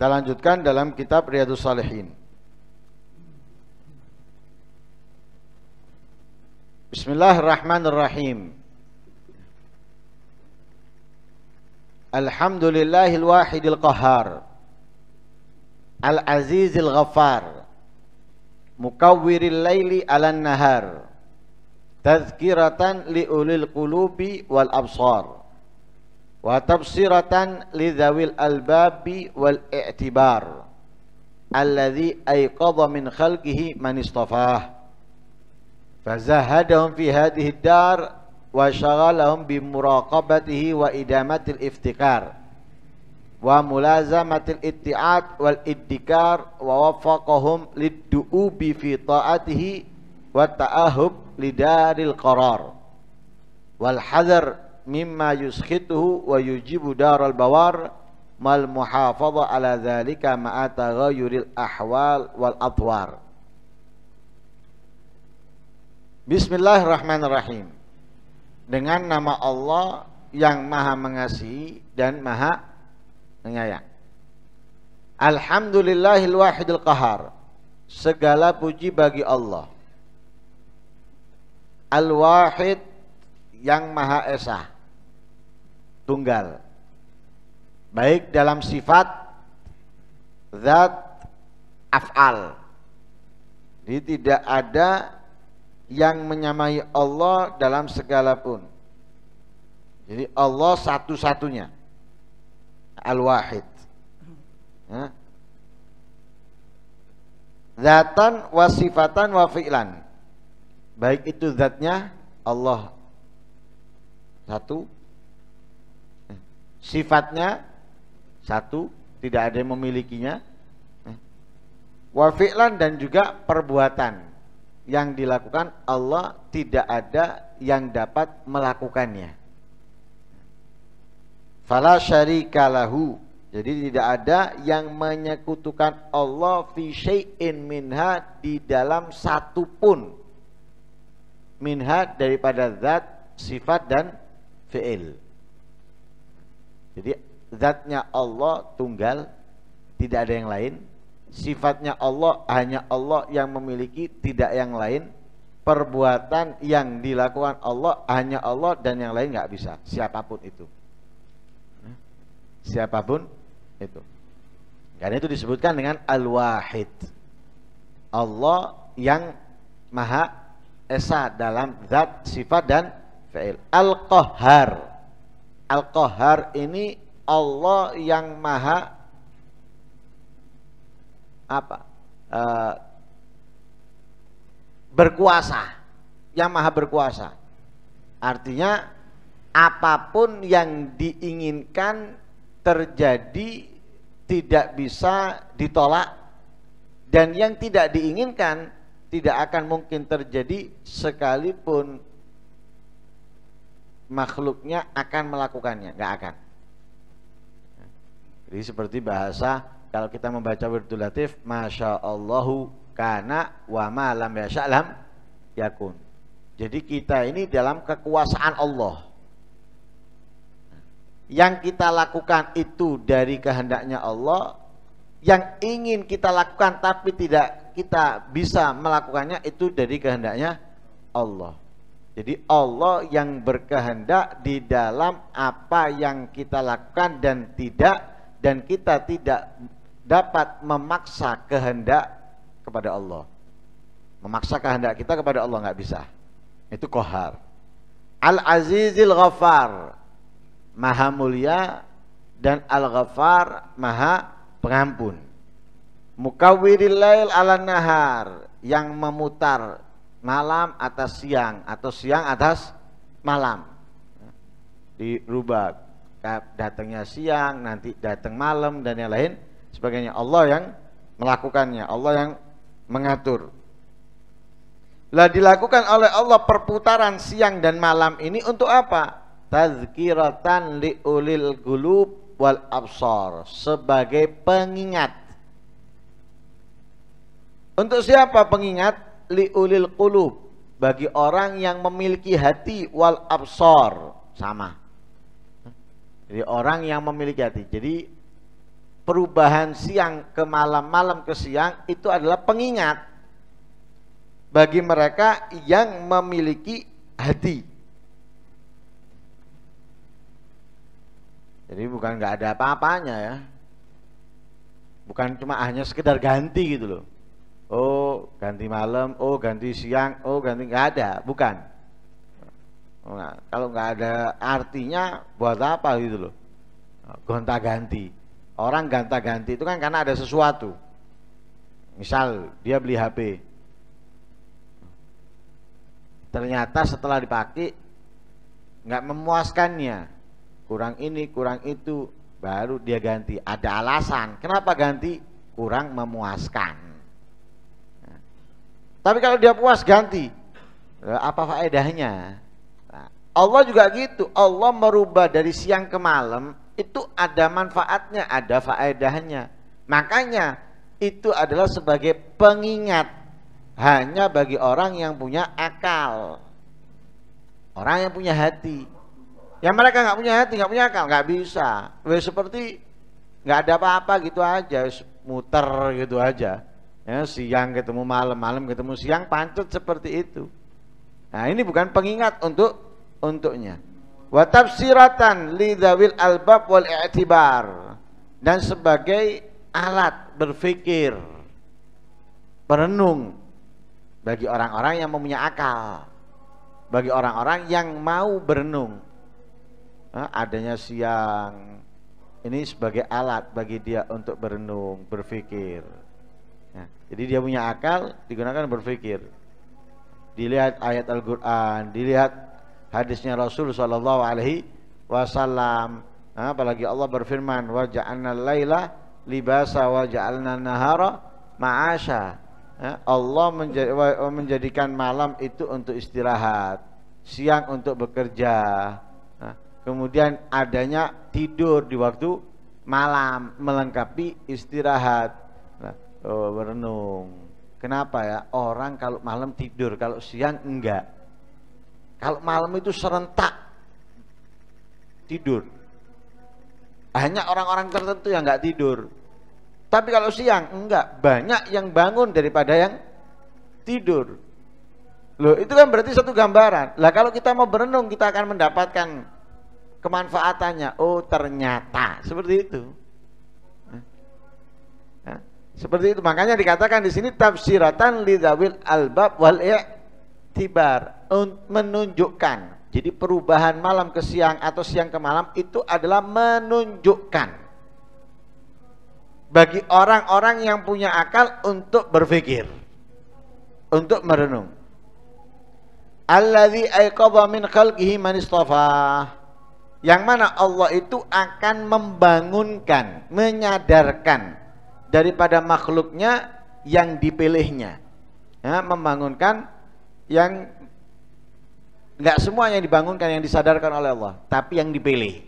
Kita lanjutkan dalam kitab Riyadus Salihin. Bismillahirrahmanirrahim. Alhamdulillahil wahidil qahar. Al-azizil ghafar. Mukawwiril laili alan nahar. Tazkiratan liulil qulubi wal absar. wa tabsiratan lidzawil albabi wal i'tibar alladzi ayqadha min khalqihi man istafah fazahadahum fi hadhihi ad-dar wa shaghalahum bi muraqabatihi wa idamatil iftikar wa mulazamatil itti'at wal iddikar wa waffaqahum lid-du'ubi fi ta'atihi wa ta'ahub lidaril qarar wal hadar mimma yuskhituhu wa yujibu daral bawar mal muhafadha ala dzalika ma'ata ghayuril ahwal wal atwar Bismillahirrahmanirrahim dengan nama Allah yang maha mengasihi dan maha menyayang Alhamdulillahil wahidil qahar segala puji bagi Allah Al-Wahid yang Maha Esa tunggal baik dalam sifat zat af'al jadi tidak ada yang menyamai Allah dalam segala pun jadi Allah satu-satunya al-wahid ya. zatan wasifatan wa fi'lan baik itu zatnya Allah satu eh, sifatnya satu tidak ada yang memilikinya eh, wafilan dan juga perbuatan yang dilakukan Allah tidak ada yang dapat melakukannya fala syarikalahu jadi tidak ada yang menyekutukan Allah fi syai'in minha di dalam satu pun minha daripada zat, sifat dan fi'il. Jadi zatnya Allah tunggal, tidak ada yang lain. Sifatnya Allah hanya Allah yang memiliki, tidak yang lain. Perbuatan yang dilakukan Allah hanya Allah dan yang lain nggak bisa. Siapapun itu. Hmm? Siapapun itu. Karena itu disebutkan dengan al-wahid. Allah yang maha esa dalam zat, sifat dan Fa'il. Al-Qahar. Al-Qahar ini Allah yang maha apa? Uh, berkuasa. Yang maha berkuasa. Artinya apapun yang diinginkan terjadi tidak bisa ditolak dan yang tidak diinginkan tidak akan mungkin terjadi sekalipun makhluknya akan melakukannya, nggak akan. Jadi seperti bahasa kalau kita membaca wirdul latif, masya Allahu kana wa malam ya salam yakun. Jadi kita ini dalam kekuasaan Allah. Yang kita lakukan itu dari kehendaknya Allah, yang ingin kita lakukan tapi tidak kita bisa melakukannya itu dari kehendaknya Allah. Jadi Allah yang berkehendak di dalam apa yang kita lakukan dan tidak dan kita tidak dapat memaksa kehendak kepada Allah. Memaksa kehendak kita kepada Allah nggak bisa. Itu kohar. Al-Azizil Ghafar Maha mulia dan Al-Ghafar Maha pengampun. Mukawwiril lail nahar yang memutar malam atas siang atau siang atas malam dirubah datangnya siang nanti datang malam dan yang lain sebagainya Allah yang melakukannya Allah yang mengatur lah dilakukan oleh Allah perputaran siang dan malam ini untuk apa tazkiratan liulil gulub wal absar sebagai pengingat untuk siapa pengingat liulil qulub bagi orang yang memiliki hati wal absor sama. Jadi orang yang memiliki hati. Jadi perubahan siang ke malam, malam ke siang itu adalah pengingat bagi mereka yang memiliki hati. Jadi bukan nggak ada apa-apanya ya. Bukan cuma hanya sekedar ganti gitu loh oh ganti malam, oh ganti siang, oh ganti nggak ada, bukan. Nah, kalau nggak ada artinya buat apa gitu loh? Gonta-ganti. Orang gonta-ganti itu kan karena ada sesuatu. Misal dia beli HP. Ternyata setelah dipakai nggak memuaskannya. Kurang ini, kurang itu, baru dia ganti. Ada alasan. Kenapa ganti? Kurang memuaskan. Tapi kalau dia puas ganti. Eh, apa faedahnya? Nah, Allah juga gitu. Allah merubah dari siang ke malam itu ada manfaatnya, ada faedahnya. Makanya itu adalah sebagai pengingat hanya bagi orang yang punya akal. Orang yang punya hati. Yang mereka nggak punya hati, nggak punya akal, nggak bisa. Wes seperti nggak ada apa-apa gitu aja, muter gitu aja Ya, siang ketemu malam, malam ketemu siang, pancut seperti itu. Nah, ini bukan pengingat untuk untuknya. Wa lidawil albab wal i'tibar dan sebagai alat berpikir perenung bagi orang-orang yang mempunyai akal bagi orang-orang yang mau berenung nah, adanya siang ini sebagai alat bagi dia untuk berenung berpikir jadi dia punya akal digunakan berpikir. Dilihat ayat Al-Qur'an, dilihat hadisnya Rasul sallallahu alaihi wasallam. Nah, apalagi Allah berfirman, nah, "Wa ja'alna laila libasa wa ja'alna nahara ma'asha." Allah menjadikan malam itu untuk istirahat, siang untuk bekerja. Nah, kemudian adanya tidur di waktu malam melengkapi istirahat. Nah, Oh, merenung. Kenapa ya? Orang kalau malam tidur, kalau siang enggak. Kalau malam itu serentak tidur. Hanya orang-orang tertentu yang enggak tidur. Tapi kalau siang enggak, banyak yang bangun daripada yang tidur. Loh, itu kan berarti satu gambaran. Lah kalau kita mau berenung kita akan mendapatkan kemanfaatannya. Oh, ternyata seperti itu. Seperti itu. Makanya dikatakan di sini tafsiratan lidawil albab wal tibar menunjukkan. Jadi perubahan malam ke siang atau siang ke malam itu adalah menunjukkan bagi orang-orang yang punya akal untuk berpikir, untuk merenung. Alladzi ayqadha min khalqihi man yang mana Allah itu akan membangunkan, menyadarkan daripada makhluknya yang dipilihnya ya, membangunkan yang nggak semua yang dibangunkan yang disadarkan oleh Allah tapi yang dipilih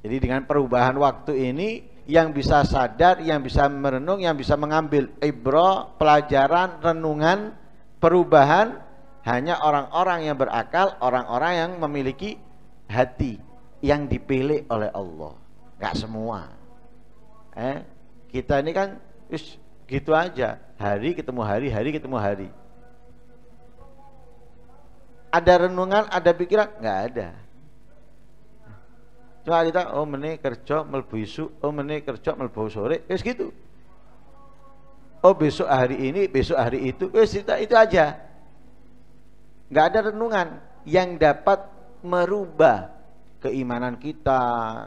jadi dengan perubahan waktu ini yang bisa sadar, yang bisa merenung, yang bisa mengambil ibro, pelajaran, renungan, perubahan hanya orang-orang yang berakal, orang-orang yang memiliki hati yang dipilih oleh Allah. nggak semua. Eh, kita ini kan ish, gitu aja, hari ketemu hari, hari ketemu hari. Ada renungan, ada pikiran? Nggak ada. Cuma kita, oh meni kerja melbu isu, oh meni kerja melbu sore, wis gitu. Oh besok hari ini, besok hari itu, wis itu, itu aja. Nggak ada renungan yang dapat merubah keimanan kita,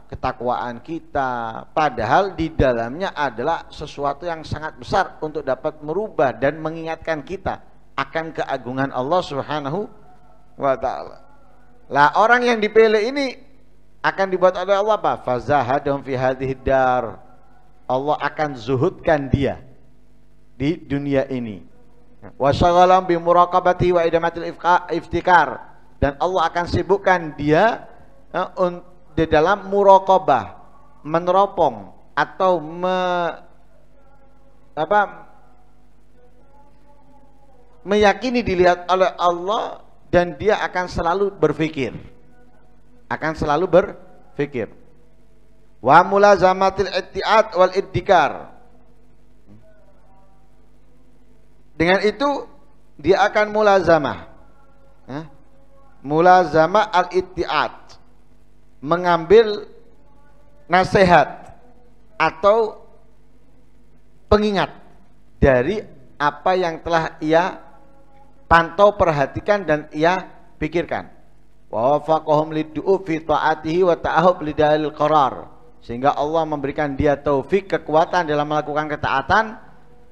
ketakwaan kita, padahal di dalamnya adalah sesuatu yang sangat besar untuk dapat merubah dan mengingatkan kita akan keagungan Allah Subhanahu wa taala. Lah orang yang dipilih ini akan dibuat oleh Allah apa? Fazahadhum fi dar. Allah akan zuhudkan dia di dunia ini. wasallam bi muraqabati wa idamatil iftikar dan Allah akan sibukkan dia Eh, di dalam murokobah meneropong atau me, apa meyakini dilihat oleh Allah dan dia akan selalu berpikir akan selalu berpikir wa mulazamatil ittiat wal iddikar dengan itu dia akan mulazamah eh, mulazamah al ittiat mengambil nasihat atau pengingat dari apa yang telah ia pantau perhatikan dan ia pikirkan sehingga Allah memberikan dia taufik kekuatan dalam melakukan ketaatan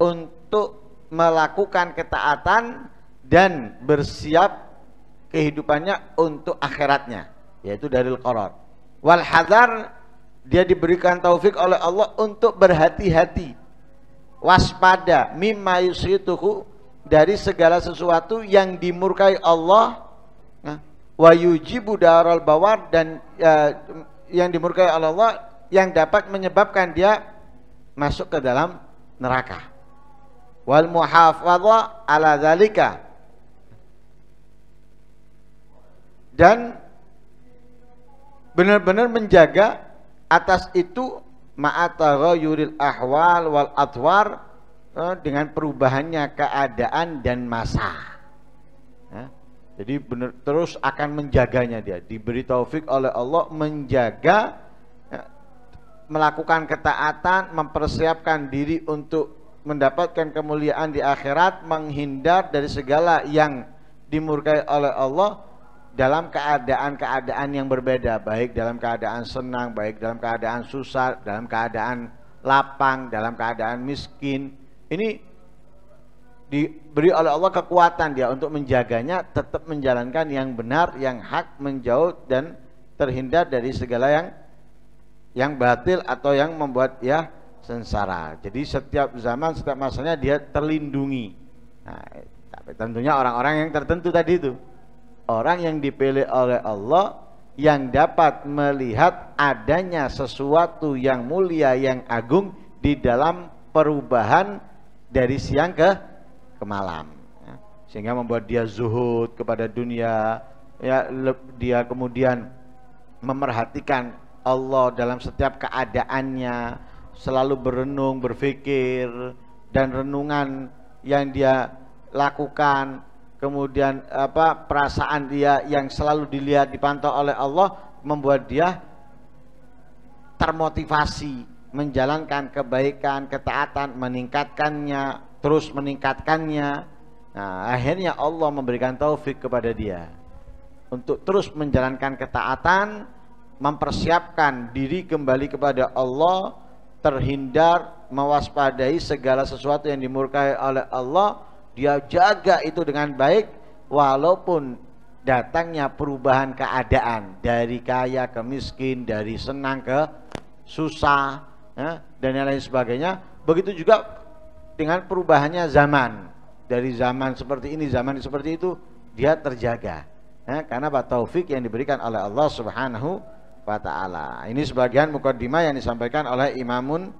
untuk melakukan ketaatan dan bersiap kehidupannya untuk akhiratnya yaitu dari koror wal hadar dia diberikan taufik oleh Allah untuk berhati-hati waspada mimma dari segala sesuatu yang dimurkai Allah nah, wa yujibu bawar dan eh, yang dimurkai oleh Allah yang dapat menyebabkan dia masuk ke dalam neraka wal muhafadha ala zalika dan benar-benar menjaga atas itu ma'atara yuril ahwal wal atwar eh, dengan perubahannya keadaan dan masa eh, jadi benar terus akan menjaganya dia diberi taufik oleh Allah menjaga eh, melakukan ketaatan mempersiapkan diri untuk mendapatkan kemuliaan di akhirat menghindar dari segala yang dimurkai oleh Allah dalam keadaan-keadaan yang berbeda, baik dalam keadaan senang, baik dalam keadaan susah, dalam keadaan lapang, dalam keadaan miskin. Ini diberi oleh Allah kekuatan dia untuk menjaganya tetap menjalankan yang benar, yang hak, menjauh dan terhindar dari segala yang yang batil atau yang membuat ya sengsara. Jadi setiap zaman, setiap masanya dia terlindungi. Nah, tapi tentunya orang-orang yang tertentu tadi itu orang yang dipilih oleh Allah yang dapat melihat adanya sesuatu yang mulia yang agung di dalam perubahan dari siang ke ke malam ya, sehingga membuat dia zuhud kepada dunia ya dia kemudian memerhatikan Allah dalam setiap keadaannya selalu berenung berpikir dan renungan yang dia lakukan kemudian apa perasaan dia yang selalu dilihat dipantau oleh Allah membuat dia termotivasi menjalankan kebaikan, ketaatan, meningkatkannya, terus meningkatkannya. Nah, akhirnya Allah memberikan taufik kepada dia untuk terus menjalankan ketaatan, mempersiapkan diri kembali kepada Allah, terhindar mewaspadai segala sesuatu yang dimurkai oleh Allah dia jaga itu dengan baik walaupun datangnya perubahan keadaan dari kaya ke miskin, dari senang ke susah ya, dan lain sebagainya. Begitu juga dengan perubahannya zaman dari zaman seperti ini zaman seperti itu dia terjaga ya, karena apa taufik yang diberikan oleh Allah Subhanahu wa taala. Ini sebagian mukadimah yang disampaikan oleh Imamun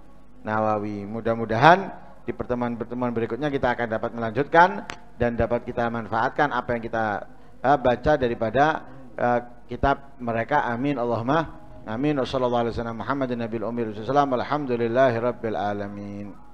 Nawawi. Mudah-mudahan di pertemuan-pertemuan berikutnya kita akan dapat melanjutkan dan dapat kita manfaatkan apa yang kita uh, baca daripada uh, kitab mereka amin Allahumma amin sallallahu alaihi wasallam Muhammadin nabil ummi alhamdulillahi rabbil alamin